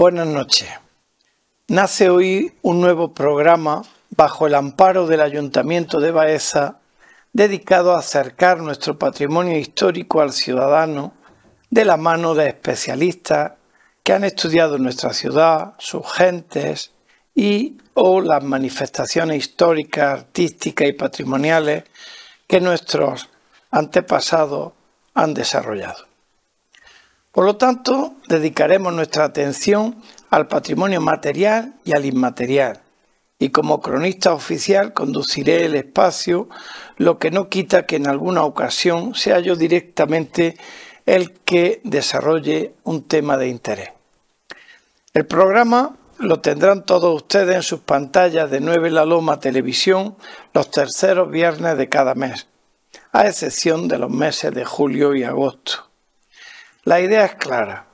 Buenas noches. Nace hoy un nuevo programa bajo el amparo del Ayuntamiento de Baeza dedicado a acercar nuestro patrimonio histórico al ciudadano de la mano de especialistas que han estudiado nuestra ciudad, sus gentes y o las manifestaciones históricas, artísticas y patrimoniales que nuestros antepasados han desarrollado. Por lo tanto, dedicaremos nuestra atención al patrimonio material y al inmaterial. Y como cronista oficial conduciré el espacio, lo que no quita que en alguna ocasión sea yo directamente el que desarrolle un tema de interés. El programa lo tendrán todos ustedes en sus pantallas de 9 La Loma Televisión los terceros viernes de cada mes, a excepción de los meses de julio y agosto. La idea es clara,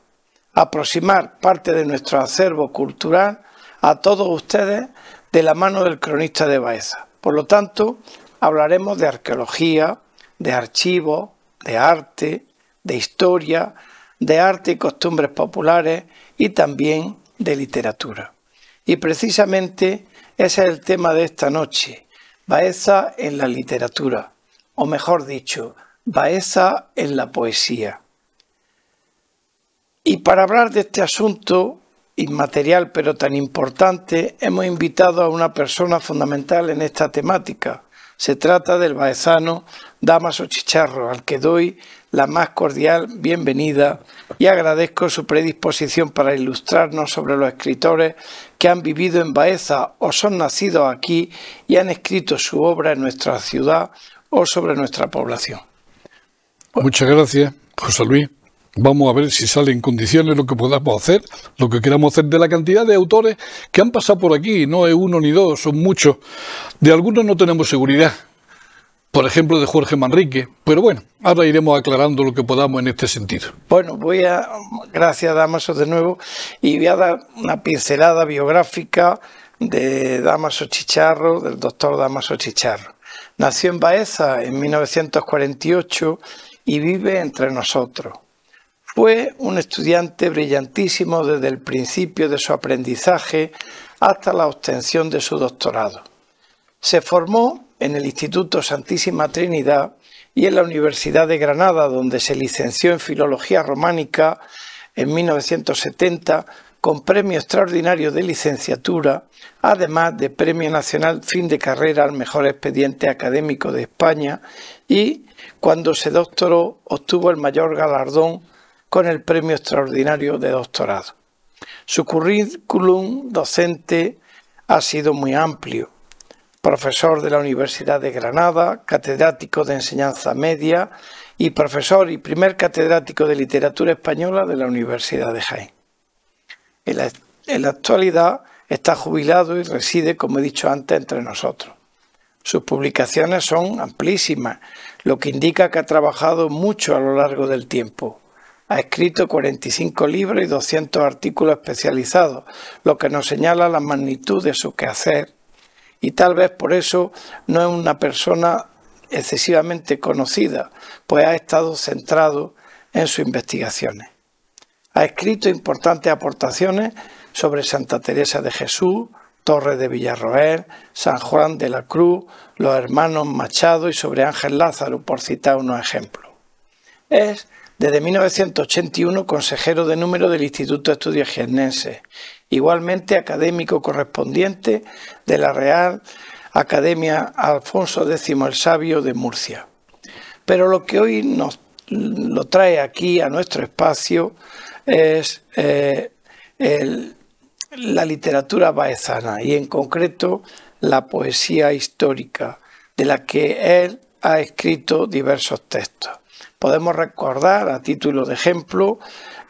aproximar parte de nuestro acervo cultural a todos ustedes de la mano del cronista de Baeza. Por lo tanto, hablaremos de arqueología, de archivos, de arte, de historia, de arte y costumbres populares y también de literatura. Y precisamente ese es el tema de esta noche, Baeza en la literatura, o mejor dicho, Baeza en la poesía. Y para hablar de este asunto inmaterial pero tan importante, hemos invitado a una persona fundamental en esta temática. Se trata del baezano Damaso Chicharro, al que doy la más cordial bienvenida y agradezco su predisposición para ilustrarnos sobre los escritores que han vivido en Baeza o son nacidos aquí y han escrito su obra en nuestra ciudad o sobre nuestra población. Muchas gracias, José Luis. Vamos a ver si sale en condiciones lo que podamos hacer, lo que queramos hacer de la cantidad de autores que han pasado por aquí. No es uno ni dos, son muchos. De algunos no tenemos seguridad. Por ejemplo, de Jorge Manrique. Pero bueno, ahora iremos aclarando lo que podamos en este sentido. Bueno, voy a. Gracias, Damaso, de nuevo. Y voy a dar una pincelada biográfica de Damaso Chicharro, del doctor Damaso Chicharro. Nació en Baeza en 1948 y vive entre nosotros fue un estudiante brillantísimo desde el principio de su aprendizaje hasta la obtención de su doctorado. Se formó en el Instituto Santísima Trinidad y en la Universidad de Granada, donde se licenció en Filología Románica en 1970 con premio extraordinario de licenciatura, además de Premio Nacional Fin de Carrera al Mejor Expediente Académico de España y, cuando se doctoró, obtuvo el mayor galardón con el Premio Extraordinario de Doctorado. Su currículum docente ha sido muy amplio. Profesor de la Universidad de Granada, catedrático de enseñanza media y profesor y primer catedrático de literatura española de la Universidad de Jaén. en la actualidad está jubilado y reside, como he dicho antes, entre nosotros. Sus publicaciones son amplísimas, lo que indica que ha trabajado mucho a lo largo del tiempo. Ha escrito 45 libros y 200 artículos especializados, lo que nos señala la magnitud de su quehacer. Y tal vez por eso no es una persona excesivamente conocida, pues ha estado centrado en sus investigaciones. Ha escrito importantes aportaciones sobre Santa Teresa de Jesús, Torre de Villarroel, San Juan de la Cruz, los hermanos Machado y sobre Ángel Lázaro, por citar unos ejemplos. Es desde 1981, consejero de número del Instituto de Estudios Gienense, igualmente académico correspondiente de la Real Academia Alfonso X el Sabio de Murcia. Pero lo que hoy nos lo trae aquí a nuestro espacio es eh, la literatura baezana y en concreto la poesía histórica, de la que él ha escrito diversos textos. Podemos recordar, a título de ejemplo,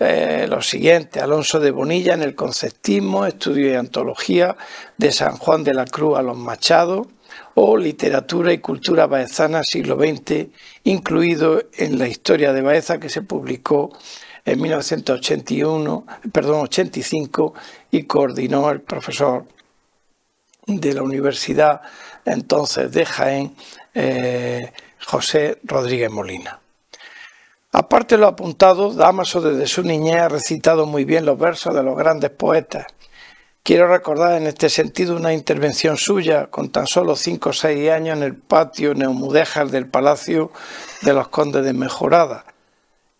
eh, lo siguiente, Alonso de Bonilla en el conceptismo, estudio y antología de San Juan de la Cruz a los Machados, o Literatura y Cultura Baezana siglo XX, incluido en la Historia de Baeza que se publicó en 1981, perdón, 85 y coordinó el profesor de la Universidad entonces de Jaén, eh, José Rodríguez Molina. Aparte de lo apuntado, Damaso desde su niñez ha recitado muy bien los versos de los grandes poetas. Quiero recordar en este sentido una intervención suya con tan solo cinco o seis años en el patio neumudejar del Palacio de los Condes de Mejorada,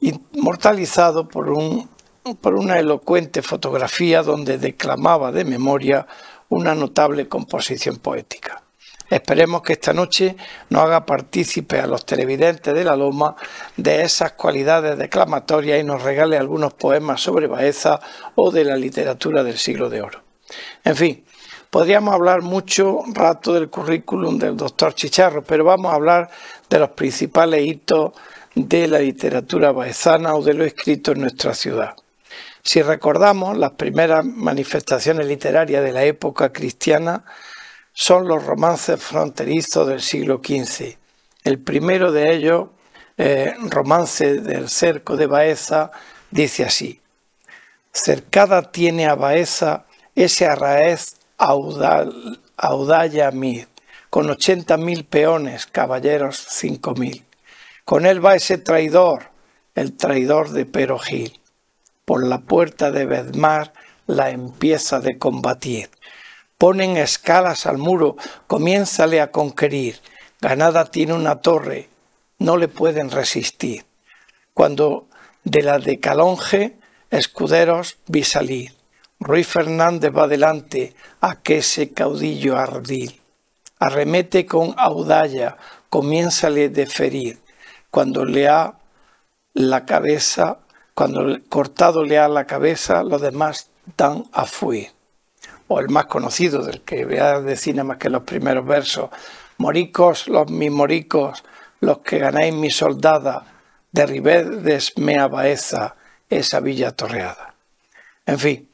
inmortalizado por una elocuente fotografía donde declamaba de memoria una notable composición poética. Esperemos que esta noche nos haga partícipe a los televidentes de la Loma de esas cualidades declamatorias y nos regale algunos poemas sobre Baeza o de la literatura del siglo de oro. En fin, podríamos hablar mucho rato del currículum del doctor Chicharro, pero vamos a hablar de los principales hitos de la literatura baezana o de lo escrito en nuestra ciudad. Si recordamos las primeras manifestaciones literarias de la época cristiana, son los romances fronterizos del siglo XV. El primero de ellos, eh, Romance del cerco de Baeza, dice así. Cercada tiene a Baeza ese arraez audal, audalla con ochenta mil peones, caballeros cinco mil. Con él va ese traidor, el traidor de Pero Gil. Por la puerta de Bedmar la empieza de combatir. Ponen escalas al muro, comiénzale a conquerir. Ganada tiene una torre, no le pueden resistir. Cuando de la de Calonge, escuderos vi salir. Ruy Fernández va adelante, a que ese caudillo ardil. Arremete con audalla, comiénzale de ferir. Cuando le ha la cabeza, cuando cortado le ha la cabeza, los demás dan a fuir o el más conocido del que vea de cine más que los primeros versos. Moricos, los mis moricos, los que ganáis mi soldada, de de me abaeza esa villa torreada. En fin,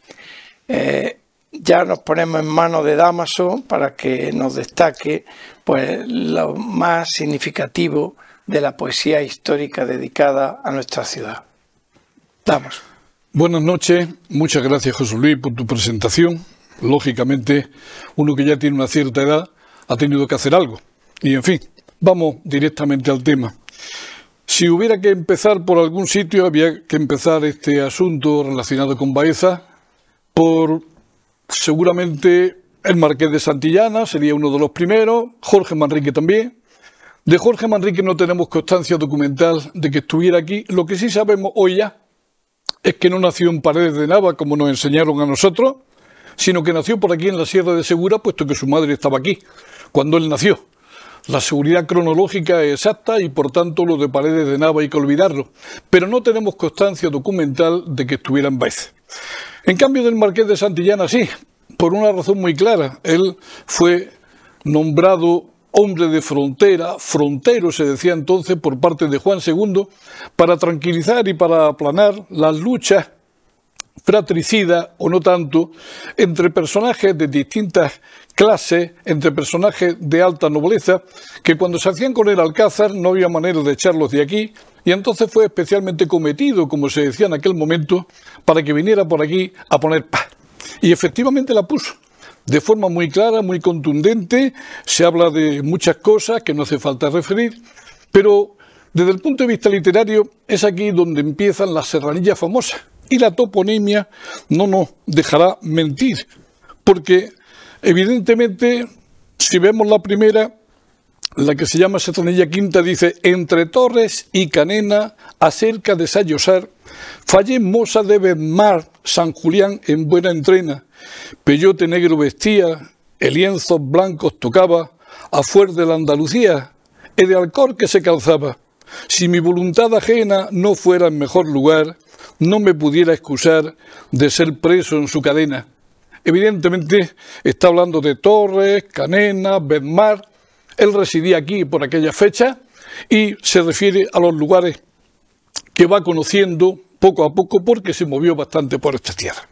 eh, ya nos ponemos en manos de Damaso para que nos destaque pues, lo más significativo de la poesía histórica dedicada a nuestra ciudad. Damaso. Buenas noches, muchas gracias José Luis por tu presentación. Lógicamente, uno que ya tiene una cierta edad ha tenido que hacer algo. Y en fin, vamos directamente al tema. Si hubiera que empezar por algún sitio, había que empezar este asunto relacionado con Baeza por seguramente el Marqués de Santillana, sería uno de los primeros, Jorge Manrique también. De Jorge Manrique no tenemos constancia documental de que estuviera aquí. Lo que sí sabemos hoy ya es que no nació en Paredes de Nava, como nos enseñaron a nosotros, sino que nació por aquí en la Sierra de Segura, puesto que su madre estaba aquí, cuando él nació. La seguridad cronológica es exacta y por tanto lo de Paredes de Nava hay que olvidarlo, pero no tenemos constancia documental de que estuviera en En cambio del Marqués de Santillana sí, por una razón muy clara. Él fue nombrado hombre de frontera, frontero se decía entonces por parte de Juan II, para tranquilizar y para aplanar las luchas fratricida o no tanto, entre personajes de distintas clases, entre personajes de alta nobleza, que cuando se hacían con el alcázar no había manera de echarlos de aquí, y entonces fue especialmente cometido, como se decía en aquel momento, para que viniera por aquí a poner paz. Y efectivamente la puso. De forma muy clara, muy contundente, se habla de muchas cosas que no hace falta referir, pero desde el punto de vista literario es aquí donde empiezan las serranillas famosas y la toponimia no nos dejará mentir, porque evidentemente, si vemos la primera, la que se llama Setonella Quinta, dice, entre Torres y Canena, acerca de Sayosar, fallé Mosa de Mar, San Julián en buena entrena, peyote negro vestía, el lienzo blancos tocaba, a de la Andalucía, el de que se calzaba. Si mi voluntad ajena no fuera en mejor lugar, no me pudiera excusar de ser preso en su cadena. Evidentemente está hablando de Torres, Canena, Benmar. Él residía aquí por aquella fecha y se refiere a los lugares que va conociendo poco a poco porque se movió bastante por esta tierra.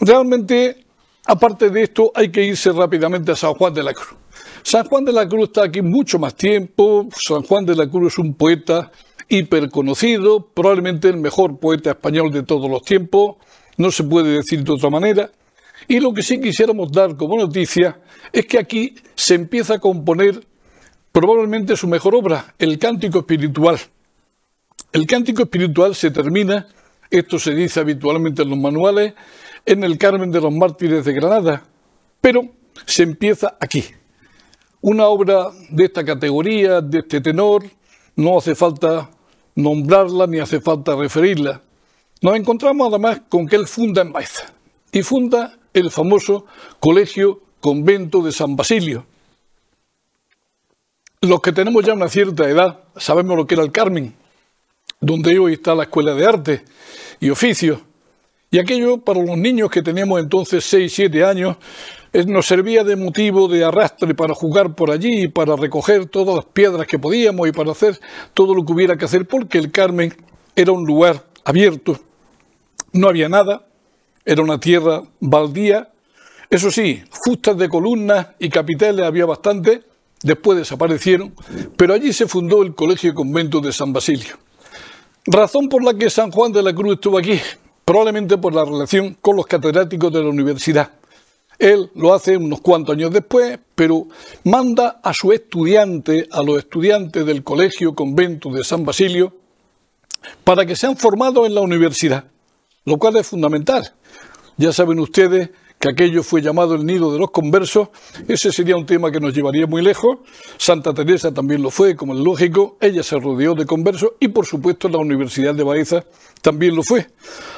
Realmente, aparte de esto, hay que irse rápidamente a San Juan de la Cruz. San Juan de la Cruz está aquí mucho más tiempo, San Juan de la Cruz es un poeta hiperconocido, probablemente el mejor poeta español de todos los tiempos, no se puede decir de otra manera. Y lo que sí quisiéramos dar como noticia es que aquí se empieza a componer probablemente su mejor obra, el Cántico Espiritual. El Cántico Espiritual se termina, esto se dice habitualmente en los manuales, en el Carmen de los Mártires de Granada, pero se empieza aquí. Una obra de esta categoría, de este tenor, no hace falta nombrarla ni hace falta referirla. Nos encontramos además con que él funda en Baeza y funda el famoso Colegio Convento de San Basilio. Los que tenemos ya una cierta edad sabemos lo que era el Carmen, donde hoy está la Escuela de Arte y Oficios. Y aquello para los niños que teníamos entonces 6, 7 años nos servía de motivo de arrastre para jugar por allí, para recoger todas las piedras que podíamos y para hacer todo lo que hubiera que hacer, porque el Carmen era un lugar abierto, no había nada, era una tierra baldía. Eso sí, fustas de columnas y capiteles había bastante, después desaparecieron, pero allí se fundó el Colegio y Convento de San Basilio. Razón por la que San Juan de la Cruz estuvo aquí, probablemente por la relación con los catedráticos de la universidad. Él lo hace unos cuantos años después, pero manda a su estudiante, a los estudiantes del Colegio Convento de San Basilio, para que sean formados en la universidad, lo cual es fundamental. Ya saben ustedes que aquello fue llamado el nido de los conversos, ese sería un tema que nos llevaría muy lejos. Santa Teresa también lo fue, como es lógico, ella se rodeó de conversos y por supuesto la Universidad de Baeza también lo fue,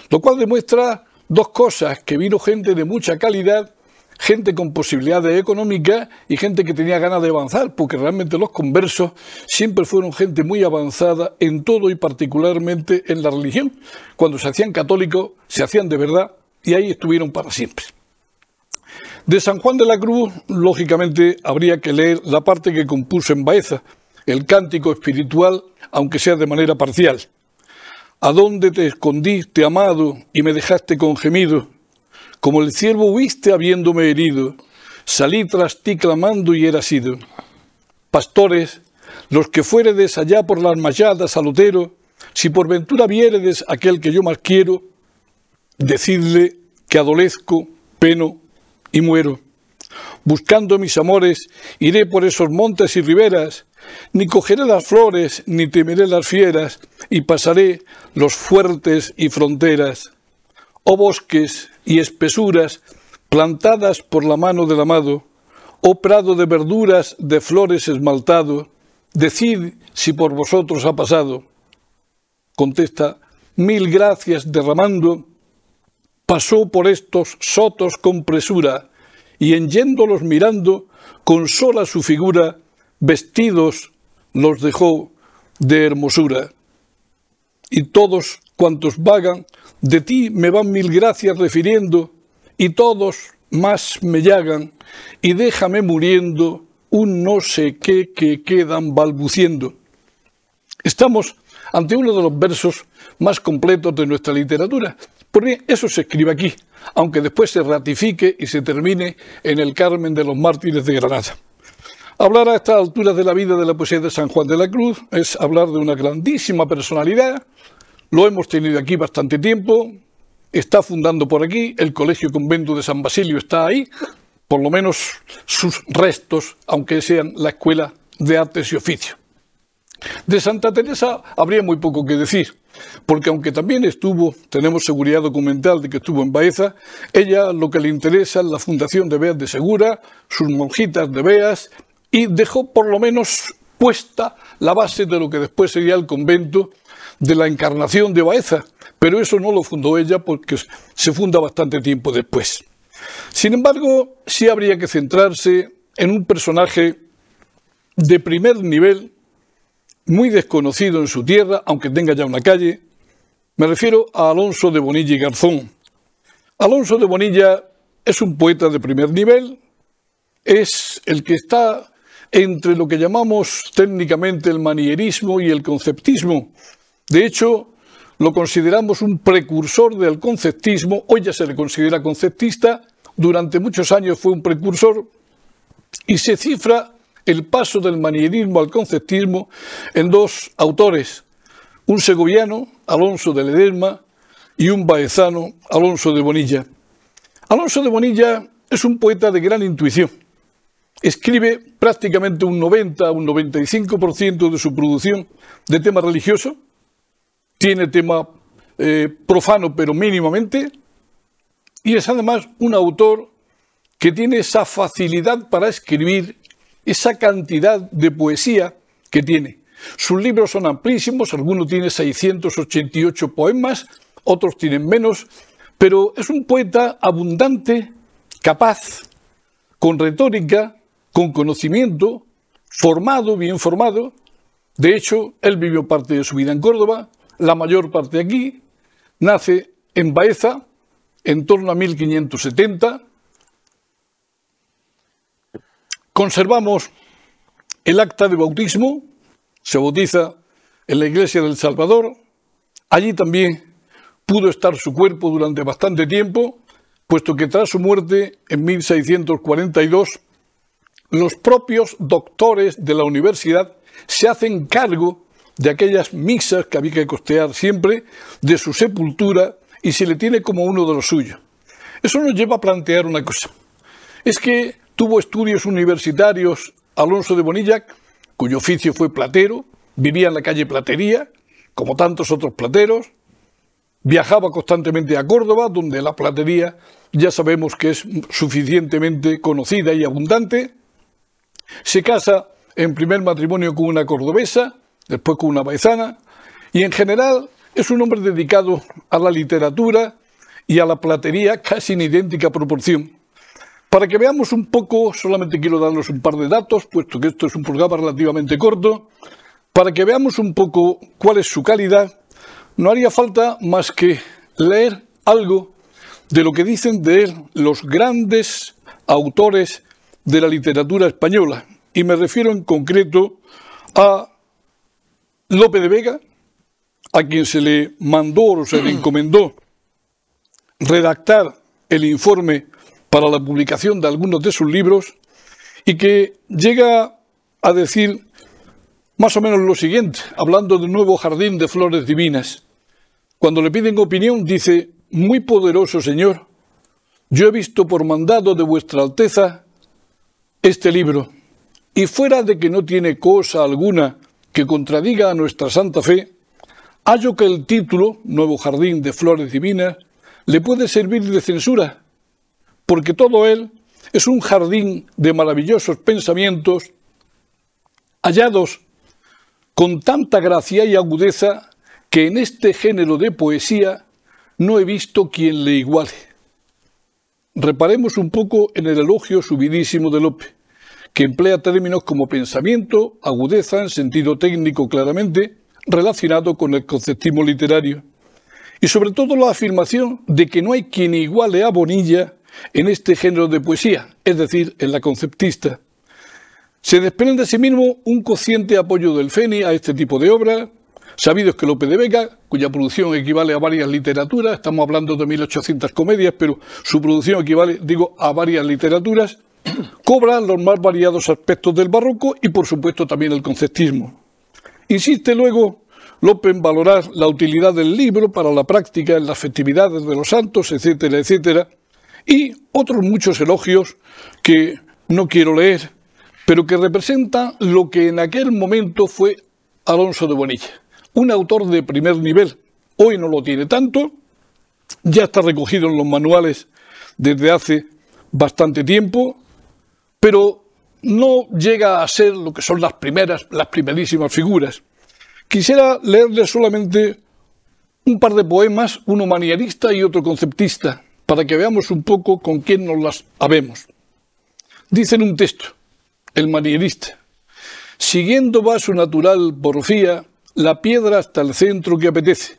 lo cual demuestra dos cosas, que vino gente de mucha calidad gente con posibilidades económicas y gente que tenía ganas de avanzar, porque realmente los conversos siempre fueron gente muy avanzada en todo y particularmente en la religión. Cuando se hacían católicos, se hacían de verdad y ahí estuvieron para siempre. De San Juan de la Cruz, lógicamente, habría que leer la parte que compuso en Baeza, el cántico espiritual, aunque sea de manera parcial. ¿A dónde te escondiste, amado, y me dejaste con gemido? como el ciervo huiste habiéndome herido, salí tras ti clamando y eras ido. Pastores, los que fueredes allá por las malladas a si por ventura viéredes aquel que yo más quiero, decidle que adolezco, peno y muero. Buscando mis amores, iré por esos montes y riberas, ni cogeré las flores, ni temeré las fieras, y pasaré los fuertes y fronteras. Oh bosques, y espesuras plantadas por la mano del amado, oh prado de verduras de flores esmaltado, decid si por vosotros ha pasado. Contesta, mil gracias derramando, pasó por estos sotos con presura, y en yéndolos mirando, con sola su figura, vestidos los dejó de hermosura. Y todos cuantos vagan de ti me van mil gracias refiriendo, y todos más me llagan, y déjame muriendo un no sé qué que quedan balbuciendo. Estamos ante uno de los versos más completos de nuestra literatura. Por eso se escribe aquí, aunque después se ratifique y se termine en el Carmen de los Mártires de Granada. Hablar a estas alturas de la vida de la poesía de San Juan de la Cruz es hablar de una grandísima personalidad, lo hemos tenido aquí bastante tiempo, está fundando por aquí, el Colegio Convento de San Basilio está ahí, por lo menos sus restos, aunque sean la Escuela de Artes y Oficios. De Santa Teresa habría muy poco que decir, porque aunque también estuvo, tenemos seguridad documental de que estuvo en Baeza, ella lo que le interesa es la fundación de Beas de Segura, sus monjitas de Beas, y dejó por lo menos puesta la base de lo que después sería el convento de la encarnación de Baeza, pero eso no lo fundó ella porque se funda bastante tiempo después. Sin embargo, sí habría que centrarse en un personaje de primer nivel, muy desconocido en su tierra, aunque tenga ya una calle, me refiero a Alonso de Bonilla y Garzón. Alonso de Bonilla es un poeta de primer nivel, es el que está entre lo que llamamos técnicamente el manierismo y el conceptismo, de hecho, lo consideramos un precursor del conceptismo, hoy ya se le considera conceptista, durante muchos años fue un precursor, y se cifra el paso del manierismo al conceptismo en dos autores, un segoviano, Alonso de Lederma, y un baezano, Alonso de Bonilla. Alonso de Bonilla es un poeta de gran intuición. Escribe prácticamente un 90, un 95% de su producción de tema religioso, tiene tema eh, profano, pero mínimamente, y es además un autor que tiene esa facilidad para escribir, esa cantidad de poesía que tiene. Sus libros son amplísimos, algunos tiene 688 poemas, otros tienen menos, pero es un poeta abundante, capaz, con retórica, con conocimiento, formado, bien formado. De hecho, él vivió parte de su vida en Córdoba, la mayor parte aquí, nace en Baeza en torno a 1570. Conservamos el acta de bautismo, se bautiza en la iglesia del Salvador. Allí también pudo estar su cuerpo durante bastante tiempo, puesto que tras su muerte en 1642, los propios doctores de la universidad se hacen cargo de aquellas misas que había que costear siempre, de su sepultura, y se le tiene como uno de los suyos. Eso nos lleva a plantear una cosa. Es que tuvo estudios universitarios Alonso de Bonilla, cuyo oficio fue platero, vivía en la calle Platería, como tantos otros plateros, viajaba constantemente a Córdoba, donde la platería ya sabemos que es suficientemente conocida y abundante, se casa en primer matrimonio con una cordobesa, después con una paisana, y en general es un hombre dedicado a la literatura y a la platería casi en idéntica proporción. Para que veamos un poco, solamente quiero darles un par de datos, puesto que esto es un programa relativamente corto, para que veamos un poco cuál es su calidad, no haría falta más que leer algo de lo que dicen de los grandes autores de la literatura española, y me refiero en concreto a Lope de Vega, a quien se le mandó o se le encomendó redactar el informe para la publicación de algunos de sus libros, y que llega a decir más o menos lo siguiente, hablando de un nuevo jardín de flores divinas. Cuando le piden opinión, dice, muy poderoso Señor, yo he visto por mandado de vuestra Alteza este libro, y fuera de que no tiene cosa alguna que contradiga a nuestra santa fe, hallo que el título, Nuevo Jardín de Flores Divinas, le puede servir de censura, porque todo él es un jardín de maravillosos pensamientos hallados con tanta gracia y agudeza que en este género de poesía no he visto quien le iguale. Reparemos un poco en el elogio subidísimo de Lope que emplea términos como pensamiento, agudeza en sentido técnico claramente, relacionado con el conceptismo literario. Y sobre todo la afirmación de que no hay quien iguale a Bonilla en este género de poesía, es decir, en la conceptista. Se desprende de sí mismo un cociente apoyo del FENI a este tipo de obras, sabidos que Lope de Vega, cuya producción equivale a varias literaturas, estamos hablando de 1800 comedias, pero su producción equivale, digo, a varias literaturas, cobra los más variados aspectos del barroco y por supuesto también el conceptismo. Insiste luego López en valorar la utilidad del libro para la práctica en las festividades de los santos, etcétera, etcétera, y otros muchos elogios que no quiero leer, pero que representan lo que en aquel momento fue Alonso de Bonilla, un autor de primer nivel. Hoy no lo tiene tanto, ya está recogido en los manuales desde hace bastante tiempo, pero no llega a ser lo que son las primeras, las primerísimas figuras. Quisiera leerles solamente un par de poemas, uno manierista y otro conceptista, para que veamos un poco con quién nos las habemos. Dicen un texto, el manierista, siguiendo va su natural porfía, la piedra hasta el centro que apetece.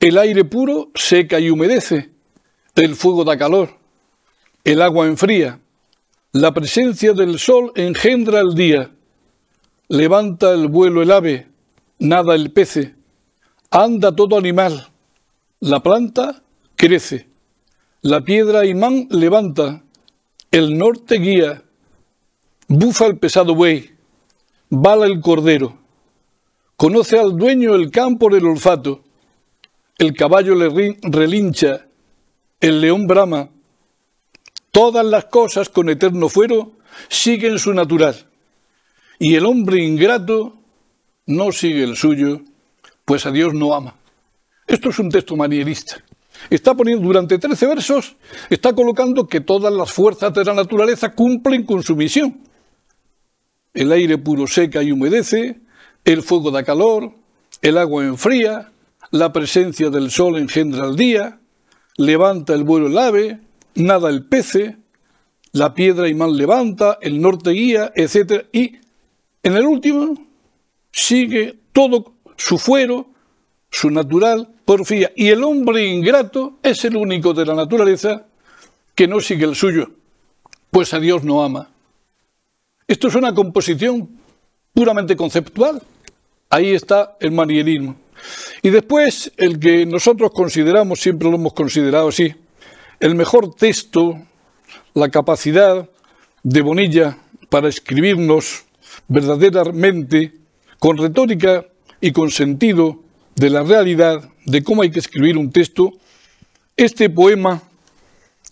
El aire puro seca y humedece, el fuego da calor, el agua enfría, la presencia del sol engendra el día, levanta el vuelo el ave, nada el pece, anda todo animal, la planta crece, la piedra imán levanta, el norte guía, bufa el pesado buey, bala el cordero, conoce al dueño el campo del olfato, el caballo le relincha, el león brama, Todas las cosas con eterno fuero siguen su natural, y el hombre ingrato no sigue el suyo, pues a Dios no ama. Esto es un texto manierista. Está poniendo durante 13 versos, está colocando que todas las fuerzas de la naturaleza cumplen con su misión. El aire puro seca y humedece, el fuego da calor, el agua enfría, la presencia del sol engendra el día, levanta el vuelo el ave, nada el pece, la piedra y mal levanta, el norte guía, etc. Y en el último sigue todo su fuero, su natural porfía. Y el hombre ingrato es el único de la naturaleza que no sigue el suyo, pues a Dios no ama. Esto es una composición puramente conceptual. Ahí está el manierismo. Y después, el que nosotros consideramos, siempre lo hemos considerado así, el mejor texto, la capacidad de Bonilla para escribirnos verdaderamente, con retórica y con sentido de la realidad, de cómo hay que escribir un texto, este poema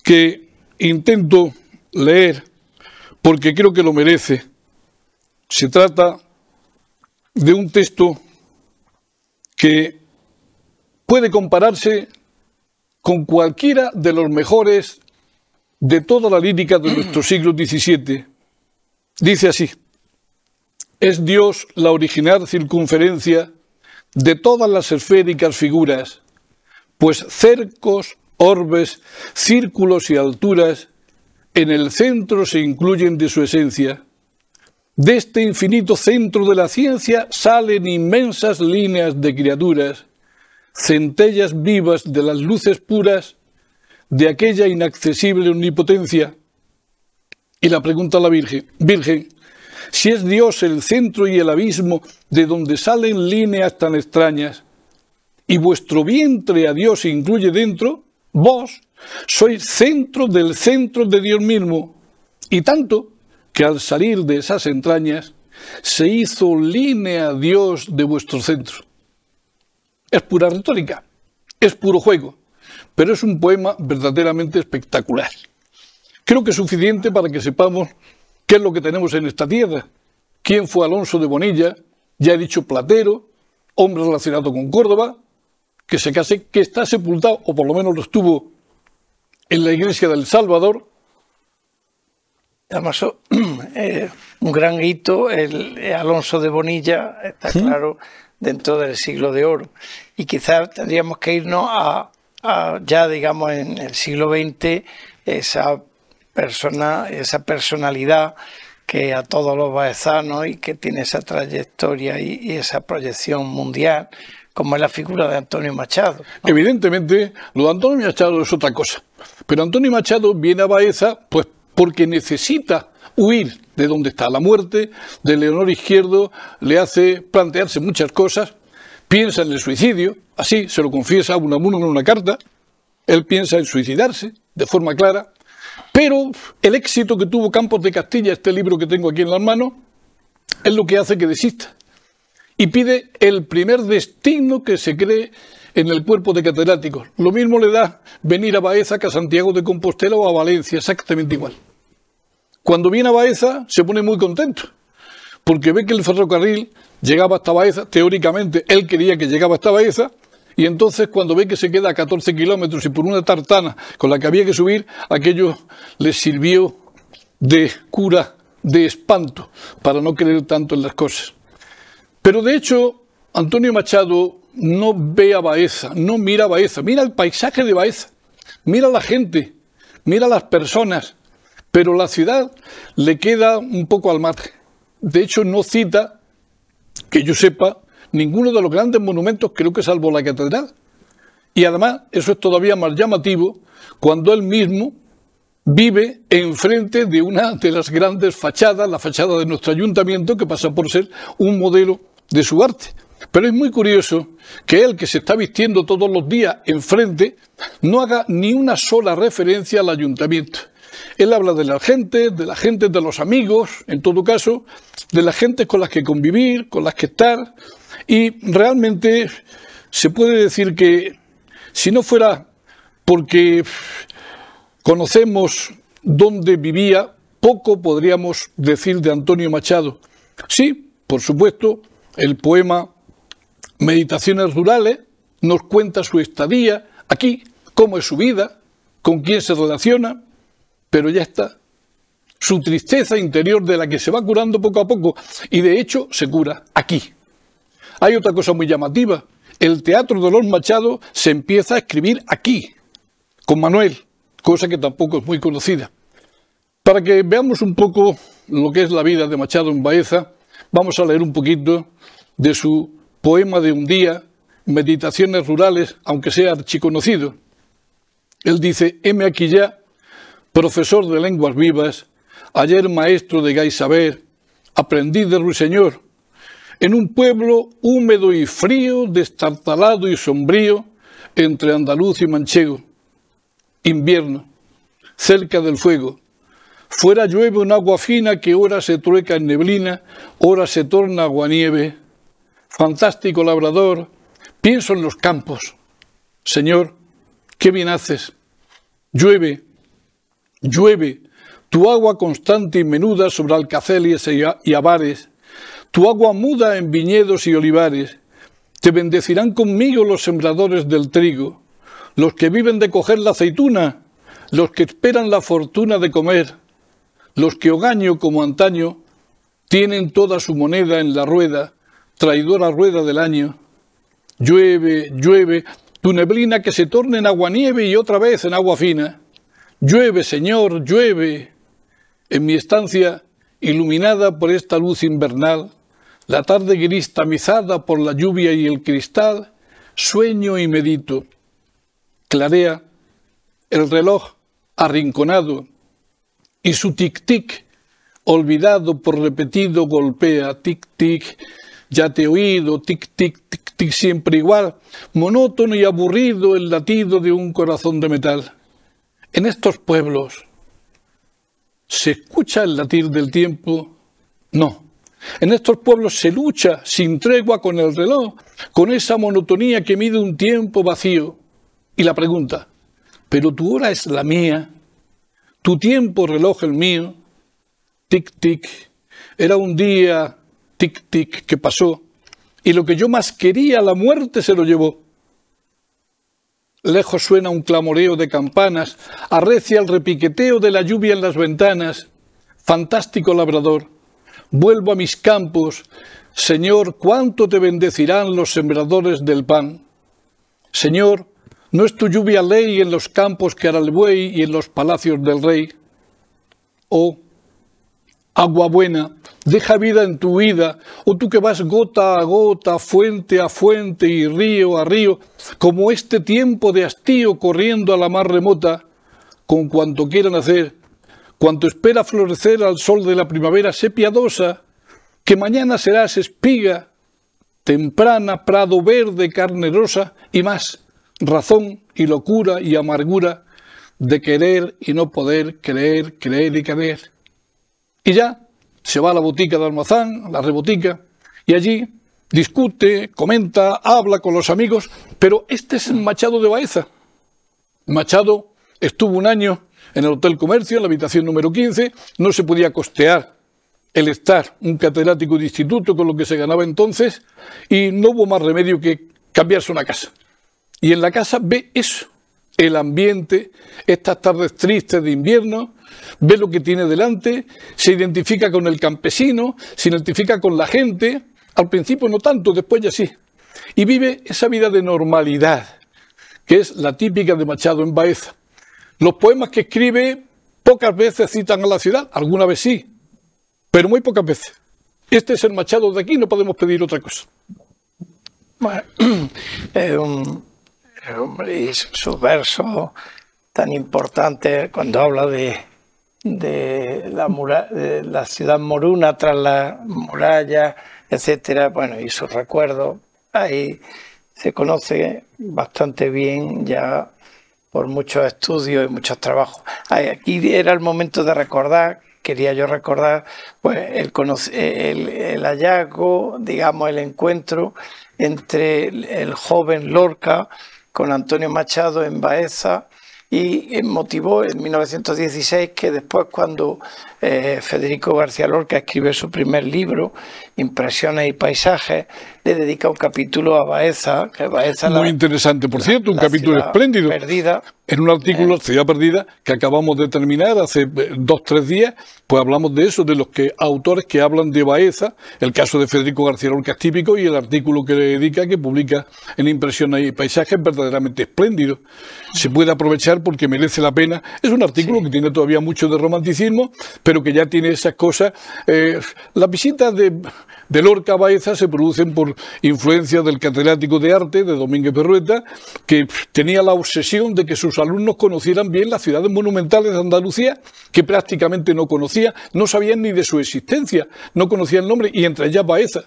que intento leer porque creo que lo merece. Se trata de un texto que puede compararse con cualquiera de los mejores de toda la lírica de nuestro siglo XVII. Dice así, es Dios la original circunferencia de todas las esféricas figuras, pues cercos, orbes, círculos y alturas en el centro se incluyen de su esencia. De este infinito centro de la ciencia salen inmensas líneas de criaturas centellas vivas de las luces puras de aquella inaccesible omnipotencia. Y la pregunta a la Virgen, Virgen, si es Dios el centro y el abismo de donde salen líneas tan extrañas, y vuestro vientre a Dios incluye dentro, vos sois centro del centro de Dios mismo, y tanto que al salir de esas entrañas se hizo línea Dios de vuestro centro. Es pura retórica, es puro juego, pero es un poema verdaderamente espectacular. Creo que es suficiente para que sepamos qué es lo que tenemos en esta tierra, quién fue Alonso de Bonilla, ya he dicho Platero, hombre relacionado con Córdoba, que se case, que está sepultado, o por lo menos lo estuvo en la iglesia del Salvador. Además, eh, un gran hito, el eh, Alonso de Bonilla, está claro, dentro del siglo de oro. Y quizás tendríamos que irnos a, ya, digamos, en el siglo XX, esa persona, esa personalidad que a todos los baezanos y que tiene esa trayectoria y, esa proyección mundial, como es la figura de Antonio Machado. Evidentemente, lo de Antonio Machado es otra cosa. Pero Antonio Machado viene a Baeza pues porque necesita huir de donde está. La muerte de Leonor Izquierdo le hace plantearse muchas cosas, piensa en el suicidio, así se lo confiesa a Unamuno en una carta, él piensa en suicidarse de forma clara, pero el éxito que tuvo Campos de Castilla, este libro que tengo aquí en las manos, es lo que hace que desista y pide el primer destino que se cree en el cuerpo de catedráticos. Lo mismo le da venir a Baeza que a Santiago de Compostela o a Valencia, exactamente igual. Cuando viene a Baeza se pone muy contento, porque ve que el ferrocarril llegaba hasta Baeza, teóricamente él quería que llegaba hasta Baeza, y entonces cuando ve que se queda a 14 kilómetros y por una tartana con la que había que subir, aquello le sirvió de cura, de espanto, para no creer tanto en las cosas. Pero de hecho, Antonio Machado no ve a Baeza, no mira a Baeza, mira el paisaje de Baeza, mira a la gente, mira a las personas, pero la ciudad le queda un poco al margen. De hecho, no cita, que yo sepa, ninguno de los grandes monumentos, creo que salvo la catedral. Y además, eso es todavía más llamativo cuando él mismo vive enfrente de una de las grandes fachadas, la fachada de nuestro ayuntamiento, que pasa por ser un modelo de su arte. Pero es muy curioso que él, que se está vistiendo todos los días enfrente, no haga ni una sola referencia al ayuntamiento. Él habla de la gente, de la gente, de los amigos, en todo caso, de la gente con las que convivir, con las que estar. Y realmente se puede decir que si no fuera porque conocemos dónde vivía, poco podríamos decir de Antonio Machado. Sí, por supuesto, el poema Meditaciones Rurales nos cuenta su estadía aquí, cómo es su vida, con quién se relaciona, pero ya está. Su tristeza interior de la que se va curando poco a poco y de hecho se cura aquí. Hay otra cosa muy llamativa. El teatro de los Machado se empieza a escribir aquí, con Manuel, cosa que tampoco es muy conocida. Para que veamos un poco lo que es la vida de Machado en Baeza, vamos a leer un poquito de su poema de un día, Meditaciones Rurales, aunque sea archiconocido. Él dice, heme aquí ya profesor de lenguas vivas, ayer maestro de Gaisaber. Aprendí aprendiz de ruiseñor, en un pueblo húmedo y frío, destartalado y sombrío, entre andaluz y manchego. Invierno, cerca del fuego. Fuera llueve un agua fina que ora se trueca en neblina, ora se torna nieve. Fantástico labrador, pienso en los campos. Señor, qué bien haces. Llueve, Llueve tu agua constante y menuda sobre alcaceles y avares, tu agua muda en viñedos y olivares. Te bendecirán conmigo los sembradores del trigo, los que viven de coger la aceituna, los que esperan la fortuna de comer, los que hogaño como antaño tienen toda su moneda en la rueda, traidora rueda del año. Llueve, llueve, tu neblina que se torne en agua nieve y otra vez en agua fina. Llueve, Señor, llueve. En mi estancia, iluminada por esta luz invernal, la tarde gris tamizada por la lluvia y el cristal, sueño y medito. Clarea el reloj arrinconado y su tic-tic, olvidado por repetido, golpea tic-tic, ya te he oído, tic-tic, tic-tic, siempre igual, monótono y aburrido el latido de un corazón de metal. En estos pueblos se escucha el latir del tiempo, no. En estos pueblos se lucha sin tregua con el reloj, con esa monotonía que mide un tiempo vacío. Y la pregunta, pero tu hora es la mía, tu tiempo reloj el mío, tic tic, era un día tic tic que pasó, y lo que yo más quería, la muerte se lo llevó. Lejos suena un clamoreo de campanas, arrecia el repiqueteo de la lluvia en las ventanas. Fantástico labrador, vuelvo a mis campos. Señor, cuánto te bendecirán los sembradores del pan. Señor, no es tu lluvia ley en los campos que hará el buey y en los palacios del rey. Oh, agua buena, Deja vida en tu vida, o tú que vas gota a gota, fuente a fuente y río a río, como este tiempo de hastío corriendo a la mar remota, con cuanto quieran hacer, cuanto espera florecer al sol de la primavera, sé piadosa, que mañana serás espiga, temprana, prado verde, carnerosa y más, razón y locura y amargura de querer y no poder, creer, creer y creer. Y ya, se va a la botica de Almazán, la rebotica, y allí discute, comenta, habla con los amigos, pero este es Machado de Baeza. Machado estuvo un año en el Hotel Comercio, en la habitación número 15, no se podía costear el estar un catedrático de instituto con lo que se ganaba entonces, y no hubo más remedio que cambiarse una casa. Y en la casa ve eso, el ambiente, estas tardes tristes de invierno, ve lo que tiene delante, se identifica con el campesino, se identifica con la gente, al principio no tanto, después ya sí, y vive esa vida de normalidad, que es la típica de Machado en Baeza. Los poemas que escribe pocas veces citan a la ciudad, alguna vez sí, pero muy pocas veces. Este es el Machado de aquí, no podemos pedir otra cosa. Bueno, eh, um, y sus su verso tan importante cuando habla de, de, la, ciudad moruna tras las muralla, etcétera, bueno, y sus recuerdos. Ahí se conoce bastante bien ya por muchos estudios y muchos trabajos. Aquí era el momento de recordar, quería yo recordar pues, el, el hallazgo, digamos, el encuentro entre el joven Lorca, con Antonio Machado en Baeza y eh, motivó en 1916 que después cuando eh, Federico García Lorca escribe su primer libro, Impresiones y Paisajes, le dedica un capítulo a Baeza. Que Baeza Muy interesante, por cierto, un capítulo espléndido. En un artículo, eh. Ciudad Perdida, que acabamos de terminar hace eh, dos, tres días, pues hablamos de eso, de los que autores que hablan de Baeza, el caso de Federico García Lorca es típico y el artículo que le dedica, que publica en Impresiones y Paisajes, verdaderamente espléndido. Se puede aprovechar porque merece la pena. Es un artículo que tiene todavía mucho de romanticismo, pero pero que ya tiene esas cosas. Eh, las visitas de, de Lorca Baeza se producen por influencia del catedrático de arte, de Domínguez perrueta que tenía la obsesión de que sus alumnos conocieran bien las ciudades monumentales de Andalucía, que prácticamente no conocía, no sabían ni de su existencia, no conocían el nombre, y entre ellas Baeza.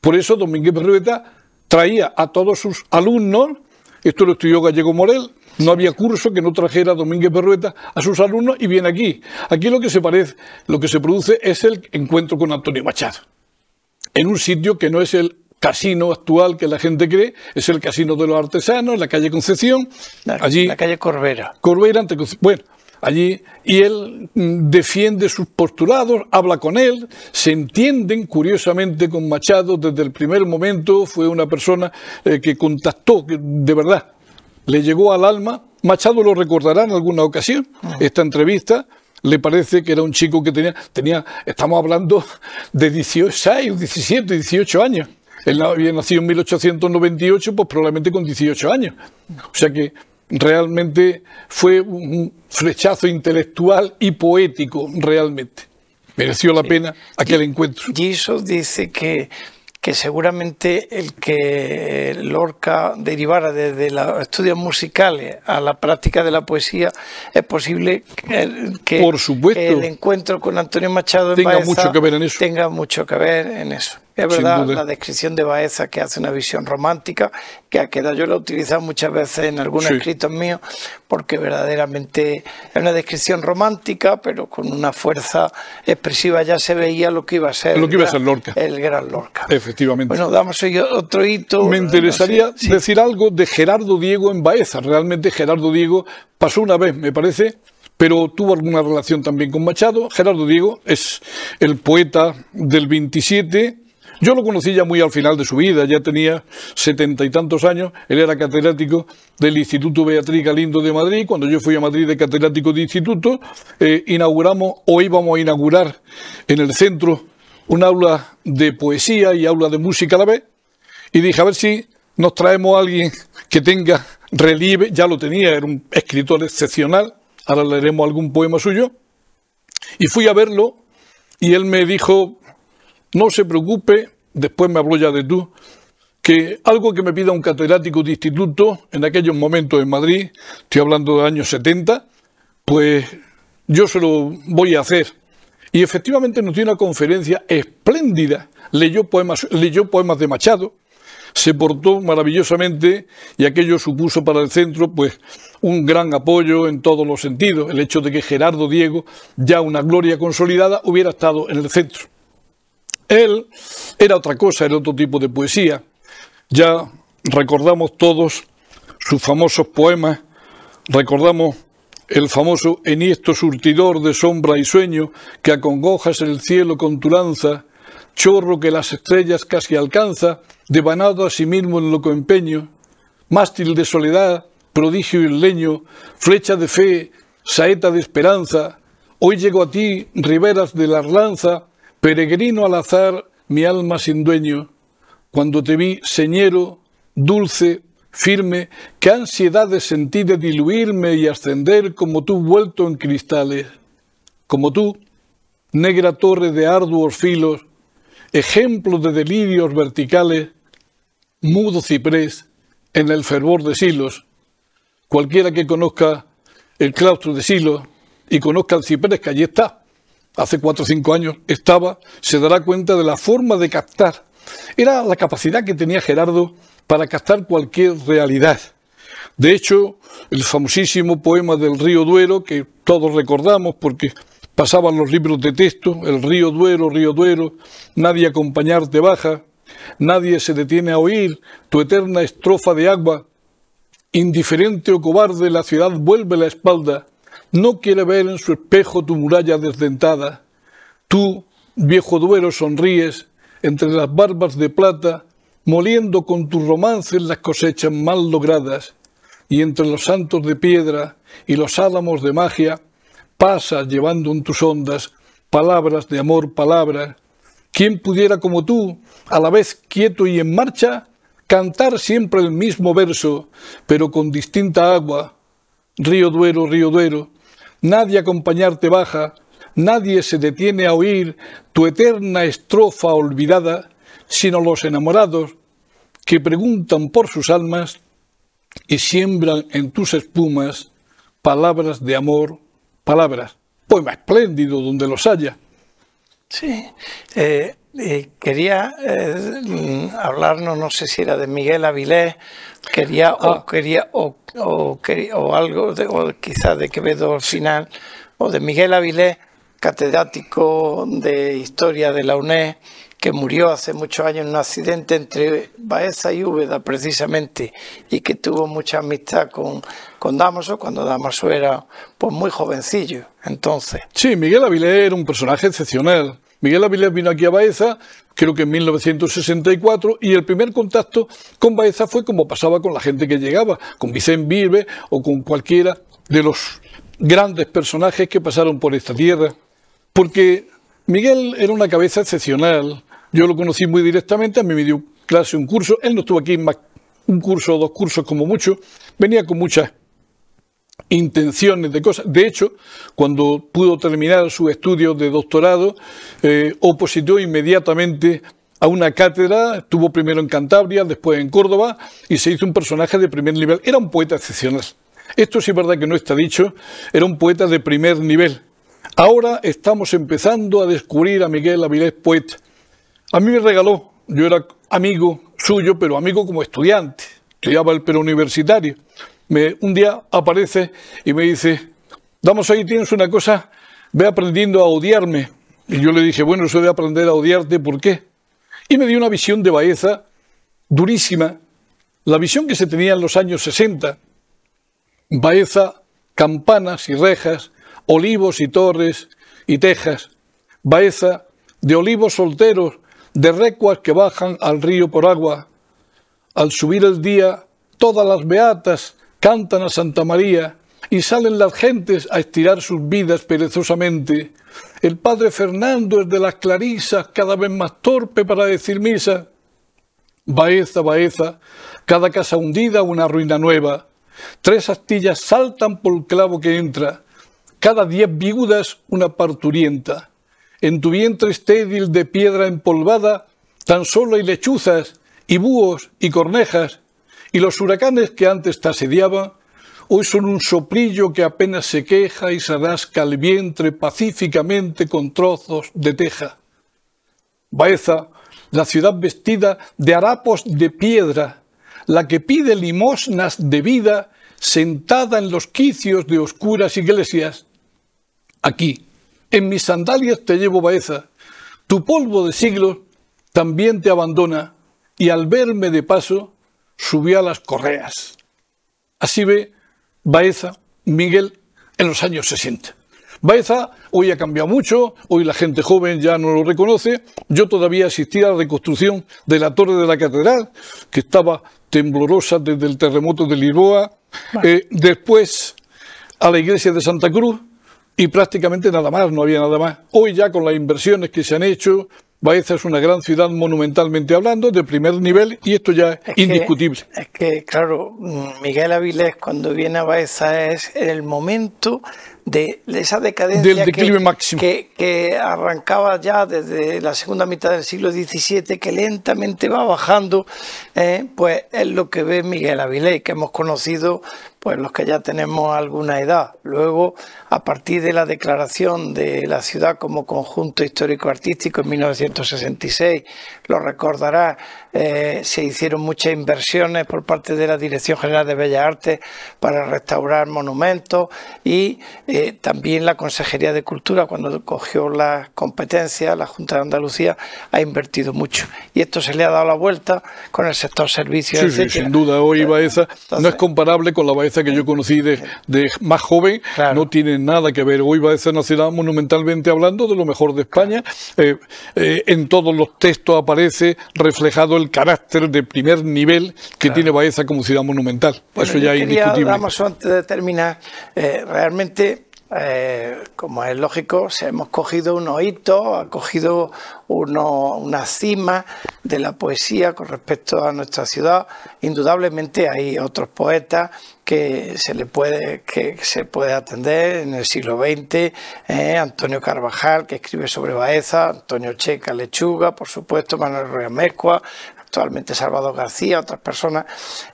Por eso Domínguez Perrueta traía a todos sus alumnos, esto lo estudió Gallego Morel, no había curso que no trajera Domínguez Berrueta a sus alumnos y viene aquí. Aquí lo que se parece, lo que se produce es el encuentro con Antonio Machado. En un sitio que no es el casino actual que la gente cree, es el casino de los artesanos, la calle Concepción, la, allí la calle Corbera. Corbera ante bueno, allí y él mm, defiende sus postulados, habla con él, se entienden curiosamente con Machado desde el primer momento, fue una persona eh, que contactó de verdad le llegó al alma. Machado lo recordará en alguna ocasión, ah. esta entrevista, le parece que era un chico que tenía, tenía estamos hablando de 16, 17, 18 años. Él había nacido en 1898, pues probablemente con 18 años. O sea que realmente fue un flechazo intelectual y poético, realmente. Mereció la pena aquel encuentro. Giso dice que que seguramente el que Lorca derivara desde los estudios musicales a la práctica de la poesía, es posible que, el encuentro con Antonio Machado tenga mucho que en eso. tenga mucho que ver en eso. Es verdad, la descripción de Baeza que hace una visión romántica, que ha quedado, yo la he utilizado muchas veces en algunos escritos míos, porque verdaderamente es una descripción romántica, pero con una fuerza expresiva ya se veía lo que iba a ser, lo que iba a ser Lorca. el gran Lorca. Efectivamente. Bueno, damos otro hito. Me interesaría decir algo de Gerardo Diego en Baeza. Realmente Gerardo Diego pasó una vez, me parece, pero tuvo alguna relación también con Machado. Gerardo Diego es el poeta del 27 yo lo conocí ya muy al final de su vida, ya tenía setenta y tantos años, él era catedrático del Instituto Beatriz Galindo de Madrid, cuando yo fui a Madrid de catedrático de instituto, eh, inauguramos o íbamos a inaugurar en el centro un aula de poesía y aula de música a la vez, y dije a ver si nos traemos a alguien que tenga relieve, ya lo tenía, era un escritor excepcional, ahora leeremos algún poema suyo, y fui a verlo y él me dijo, no se preocupe, después me habló ya de tú, que algo que me pida un catedrático de instituto en aquellos momentos en Madrid, estoy hablando de años 70, pues yo se lo voy a hacer. Y efectivamente nos dio una conferencia espléndida, leyó poemas, leyó poemas de Machado, se portó maravillosamente y aquello supuso para el centro pues un gran apoyo en todos los sentidos, el hecho de que Gerardo Diego, ya una gloria consolidada, hubiera estado en el centro. Él era otra cosa, era otro tipo de poesía. Ya recordamos todos sus famosos poemas, recordamos el famoso Eniesto surtidor de sombra y sueño, que acongojas el cielo con tu lanza, chorro que las estrellas casi alcanza, devanado a sí mismo en loco empeño, mástil de soledad, prodigio y leño, flecha de fe, saeta de esperanza, hoy llego a ti, riberas de la lanza, Peregrino al azar, mi alma sin dueño, cuando te vi señero, dulce, firme, qué de sentí de diluirme y ascender como tú vuelto en cristales, como tú, negra torre de arduos filos, ejemplo de delirios verticales, mudo ciprés en el fervor de Silos. Cualquiera que conozca el claustro de Silos y conozca el ciprés, que allí está, hace cuatro o cinco años estaba, se dará cuenta de la forma de captar. Era la capacidad que tenía Gerardo para captar cualquier realidad. De hecho, el famosísimo poema del río Duero, que todos recordamos porque pasaban los libros de texto, el río Duero, río Duero, nadie acompañarte baja, nadie se detiene a oír tu eterna estrofa de agua, indiferente o cobarde la ciudad vuelve la espalda, no quiere ver en su espejo tu muralla desdentada. Tú, viejo duero, sonríes entre las barbas de plata, moliendo con tus romances las cosechas mal logradas, y entre los santos de piedra y los álamos de magia, pasas llevando en tus ondas palabras de amor, palabras. ¿Quién pudiera como tú, a la vez quieto y en marcha, cantar siempre el mismo verso, pero con distinta agua, Río Duero, río Duero, nadie acompañarte baja, nadie se detiene a oír tu eterna estrofa olvidada, sino los enamorados que preguntan por sus almas y siembran en tus espumas palabras de amor, palabras. Poema espléndido donde los haya. Sí, eh, quería eh, hablarnos, no sé si era de Miguel Avilés, quería o ah. quería o, algo, quizás de Quevedo al final, o de Miguel Avilés, catedrático de historia de la UNED, que murió hace muchos años en un accidente entre Baeza y Úbeda, precisamente, y que tuvo mucha amistad con, con Damaso, cuando Damaso era pues, muy jovencillo. Entonces. Sí, Miguel Avilés era un personaje excepcional Miguel Avilés vino aquí a Baeza, creo que en 1964, y el primer contacto con Baeza fue como pasaba con la gente que llegaba, con Vicente Vive o con cualquiera de los grandes personajes que pasaron por esta tierra. Porque Miguel era una cabeza excepcional. Yo lo conocí muy directamente, a mí me dio clase, un curso. Él no estuvo aquí más un curso o dos cursos como mucho. Venía con muchas intenciones de cosas. De hecho, cuando pudo terminar su estudio de doctorado, eh, opositó inmediatamente a una cátedra, estuvo primero en Cantabria, después en Córdoba, y se hizo un personaje de primer nivel. Era un poeta excepcional. Esto sí es verdad que no está dicho, era un poeta de primer nivel. Ahora estamos empezando a descubrir a Miguel Avilés poeta. A mí me regaló, yo era amigo suyo, pero amigo como estudiante, estudiaba el perú universitario un día aparece y me dice, Damos, ahí tienes una cosa, ve aprendiendo a odiarme. Y yo le dije, bueno, eso de aprender a odiarte, ¿por qué? Y me dio una visión de Baeza durísima, la visión que se tenía en los años 60. Baeza, campanas y rejas, olivos y torres y tejas. Baeza, de olivos solteros, de recuas que bajan al río por agua. Al subir el día, todas las beatas cantan a Santa María y salen las gentes a estirar sus vidas perezosamente. El padre Fernando es de las clarisas, cada vez más torpe para decir misa. Baeza, baeza, cada casa hundida una ruina nueva. Tres astillas saltan por el clavo que entra. Cada diez viudas una parturienta. En tu vientre estéril de piedra empolvada, tan solo hay lechuzas y búhos y cornejas y los huracanes que antes te asediaban, hoy son un soplillo que apenas se queja y se rasca el vientre pacíficamente con trozos de teja. Baeza, la ciudad vestida de harapos de piedra, la que pide limosnas de vida sentada en los quicios de oscuras iglesias. Aquí, en mis sandalias te llevo Baeza, tu polvo de siglos también te abandona, y al verme de paso, subía las correas. Así ve Baeza Miguel en los años 60. Baeza hoy ha cambiado mucho, hoy la gente joven ya no lo reconoce. Yo todavía asistí a la reconstrucción de la torre de la catedral, que estaba temblorosa desde el terremoto de Lisboa. Eh, después a la iglesia de Santa Cruz y prácticamente nada más, no había nada más. Hoy ya con las inversiones que se han hecho, Baeza es una gran ciudad monumentalmente hablando, de primer nivel, y esto ya es indiscutible. es que, claro, mm, Miguel Avilés cuando viene a Baeza es el momento de, esa decadencia que, arrancaba ya desde la segunda mitad del siglo XVII, que lentamente va bajando, eh, pues es lo que ve Miguel Avilés, que hemos conocido pues los que ya tenemos alguna edad. Luego, a partir de la declaración de la ciudad como conjunto histórico-artístico en 1966, lo recordará eh, se hicieron muchas inversiones por parte de la Dirección General de Bellas Artes para restaurar monumentos y eh, también la Consejería de Cultura, cuando cogió la competencia, la Junta de Andalucía ha invertido mucho. Y esto se le ha dado la vuelta con el sector servicios. sin duda, hoy eh, Baeza no es comparable con la Baeza que yo conocí de, más joven, no tiene nada que ver. Hoy Baeza ciudad monumentalmente hablando de lo mejor de España. en todos los textos aparece reflejado el carácter de primer nivel que tiene Baeza como ciudad monumental. eso ya es indiscutible. Vamos antes de terminar, eh, realmente eh, como es lógico, se hemos cogido unos hitos, ha cogido una cima de la poesía con respecto a nuestra ciudad. Indudablemente hay otros poetas que se le puede, que se puede atender en el siglo XX, eh, Antonio Carvajal, que escribe sobre Baeza, Antonio Checa Lechuga, por supuesto, Manuel Ruiz Mezcua, actualmente Salvador García, otras personas,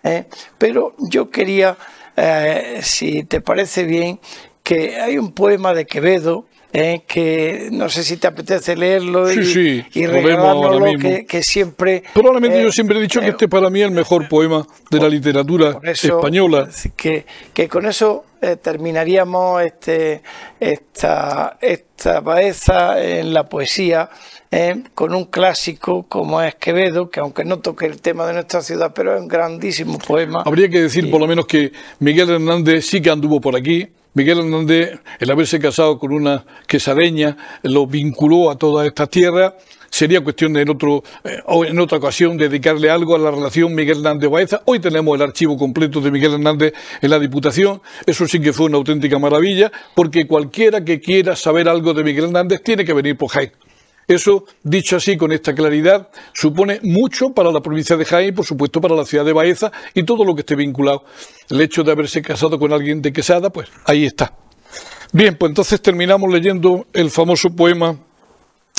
¿eh? pero yo quería, eh, si te parece bien, que hay un poema de Quevedo eh, que no sé si te apetece leerlo y, sí, lo que, siempre... Probablemente yo eh, siempre he dicho que eh, este para mí es el mejor poema de la literatura española. Que, que con eso terminaríamos este, esta, esta paeza en la poesía con un clásico como es Quevedo, que aunque no toque el tema de nuestra ciudad, pero es un grandísimo poema. Habría que decir por lo menos que Miguel Hernández sí que anduvo por aquí, Miguel Hernández, el haberse casado con una quesareña, lo vinculó a todas estas tierras. Sería cuestión de en, otro, eh, en otra ocasión dedicarle algo a la relación Miguel Hernández Baeza. Hoy tenemos el archivo completo de Miguel Hernández en la Diputación. Eso sí que fue una auténtica maravilla, porque cualquiera que quiera saber algo de Miguel Hernández tiene que venir por Jaén. Eso, dicho así con esta claridad, supone mucho para la provincia de Jaén y, por supuesto, para la ciudad de Baeza y todo lo que esté vinculado. El hecho de haberse casado con alguien de Quesada, pues ahí está. Bien, pues entonces terminamos leyendo el famoso poema,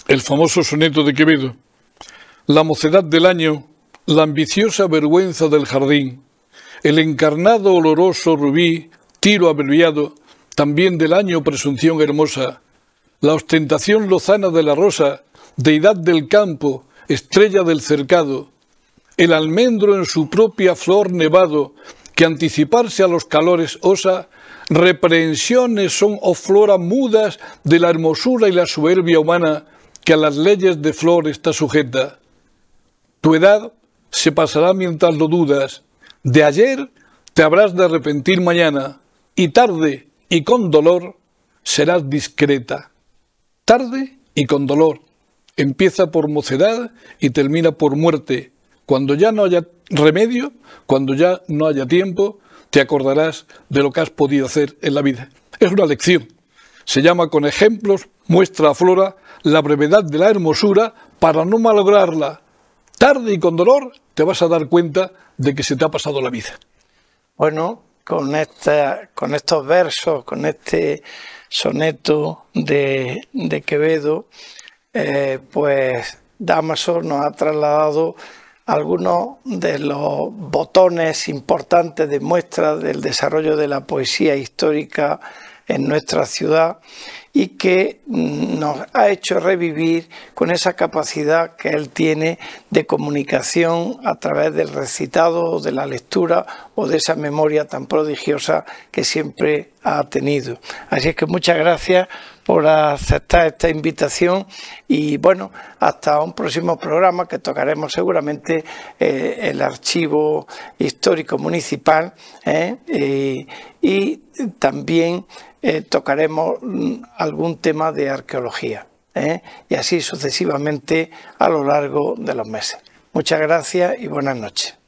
el famoso soneto de Quevedo. La mocedad del año, la ambiciosa vergüenza del jardín, el encarnado oloroso rubí, tiro abreviado, también del año presunción hermosa, la ostentación lozana de la rosa, deidad del campo, estrella del cercado, el almendro en su propia flor nevado, que anticiparse a los calores osa, reprehensiones son o oh flora mudas de la hermosura y la soberbia humana que a las leyes de flor está sujeta. Tu edad se pasará mientras lo dudas, de ayer te habrás de arrepentir mañana, y tarde y con dolor serás discreta tarde y con dolor. Empieza por mocedad y termina por muerte. Cuando ya no haya remedio, cuando ya no haya tiempo, te acordarás de lo que has podido hacer en la vida. Es una lección. Se llama con ejemplos, muestra a Flora la brevedad de la hermosura para no malograrla. Tarde y con dolor te vas a dar cuenta de que se te ha pasado la vida. Bueno, con, esta, con estos versos, con este soneto de, de Quevedo, eh, pues Damaso nos ha trasladado algunos de los botones importantes de muestra del desarrollo de la poesía histórica en nuestra ciudad y que nos ha hecho revivir con esa capacidad que él tiene de comunicación a través del recitado, de la lectura o de esa memoria tan prodigiosa que siempre ha tenido. Así es que muchas gracias por aceptar esta invitación y bueno, hasta un próximo programa que tocaremos seguramente eh, el archivo histórico municipal ¿eh? Eh, y también tocaremos mm, algún tema de arqueología y así sucesivamente a lo largo de los meses. Muchas gracias y buenas noches.